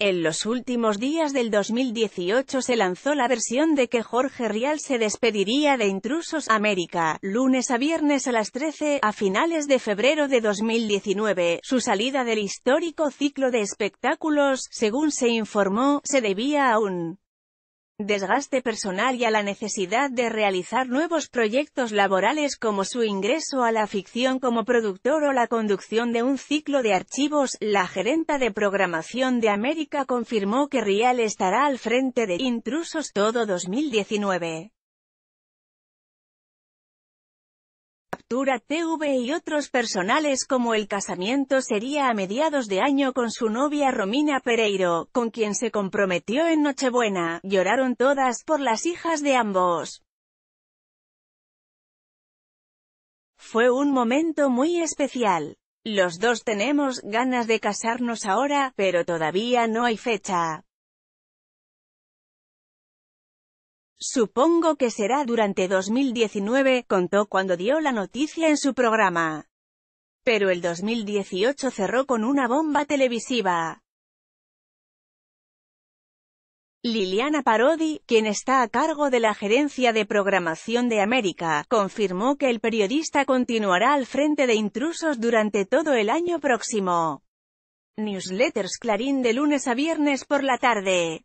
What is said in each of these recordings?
En los últimos días del 2018 se lanzó la versión de que Jorge Rial se despediría de Intrusos América, lunes a viernes a las 13, a finales de febrero de 2019. Su salida del histórico ciclo de espectáculos, según se informó, se debía a un desgaste personal y a la necesidad de realizar nuevos proyectos laborales como su ingreso a la ficción como productor o la conducción de un ciclo de archivos, la gerenta de programación de América confirmó que Rial estará al frente de Intrusos todo 2019. Captura TV y otros personales como el casamiento sería a mediados de año con su novia Romina Pereiro, con quien se comprometió en Nochebuena, lloraron todas por las hijas de ambos. Fue un momento muy especial. Los dos tenemos ganas de casarnos ahora, pero todavía no hay fecha. Supongo que será durante 2019, contó cuando dio la noticia en su programa. Pero el 2018 cerró con una bomba televisiva. Liliana Parodi, quien está a cargo de la gerencia de programación de América, confirmó que el periodista continuará al frente de intrusos durante todo el año próximo. Newsletters Clarín de lunes a viernes por la tarde.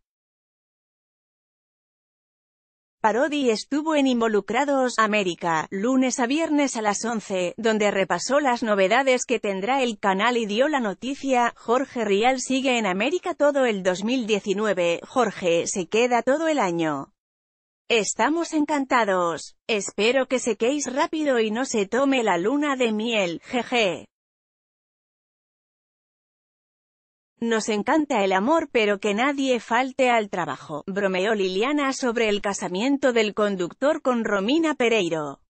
Parodi estuvo en Involucrados América, lunes a viernes a las 11, donde repasó las novedades que tendrá el canal y dio la noticia, Jorge Rial sigue en América todo el 2019, Jorge se queda todo el año. Estamos encantados. Espero que sequéis rápido y no se tome la luna de miel, jeje. Nos encanta el amor pero que nadie falte al trabajo, bromeó Liliana sobre el casamiento del conductor con Romina Pereiro.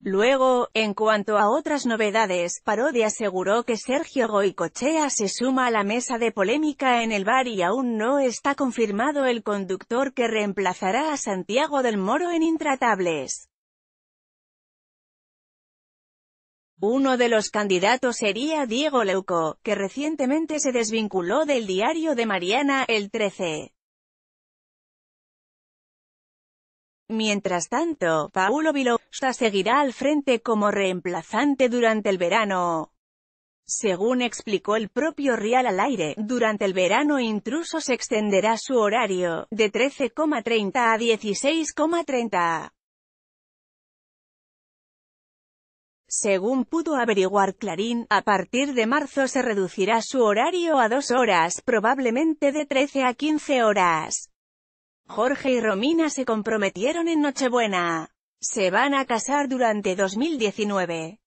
Luego, en cuanto a otras novedades, Parodi aseguró que Sergio Goicochea se suma a la mesa de polémica en el bar y aún no está confirmado el conductor que reemplazará a Santiago del Moro en Intratables. Uno de los candidatos sería Diego Leuco, que recientemente se desvinculó del diario de Mariana, el 13. Mientras tanto, Paulo Vilosa seguirá al frente como reemplazante durante el verano. Según explicó el propio Real al aire, durante el verano intruso se extenderá su horario, de 13,30 a 16,30. Según pudo averiguar Clarín, a partir de marzo se reducirá su horario a dos horas, probablemente de 13 a 15 horas. Jorge y Romina se comprometieron en Nochebuena. Se van a casar durante 2019.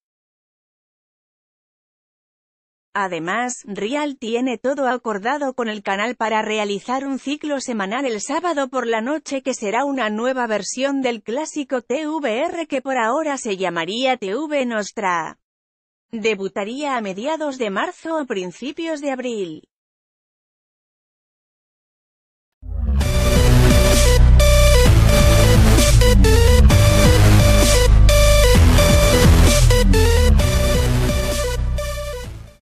Además, Real tiene todo acordado con el canal para realizar un ciclo semanal el sábado por la noche que será una nueva versión del clásico TVR que por ahora se llamaría TV Nostra. Debutaría a mediados de marzo o principios de abril.